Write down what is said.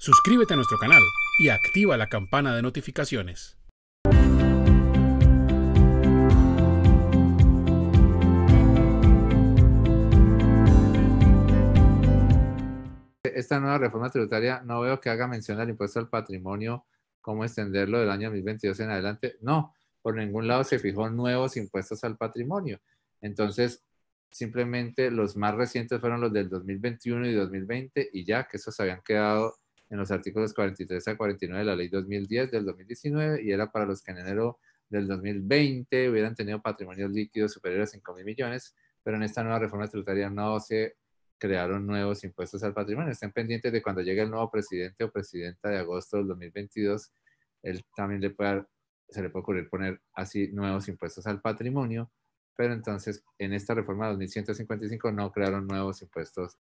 Suscríbete a nuestro canal y activa la campana de notificaciones. Esta nueva reforma tributaria no veo que haga mención al impuesto al patrimonio, cómo extenderlo del año 2022 en adelante. No, por ningún lado se fijó nuevos impuestos al patrimonio. Entonces, simplemente los más recientes fueron los del 2021 y 2020 y ya que esos habían quedado en los artículos 43 a 49 de la ley 2010 del 2019 y era para los que en enero del 2020 hubieran tenido patrimonios líquidos superiores a 5 mil millones, pero en esta nueva reforma tributaria no se crearon nuevos impuestos al patrimonio. Estén pendientes de cuando llegue el nuevo presidente o presidenta de agosto del 2022, él también le puede, se le puede ocurrir poner así nuevos impuestos al patrimonio, pero entonces en esta reforma de 2155 no crearon nuevos impuestos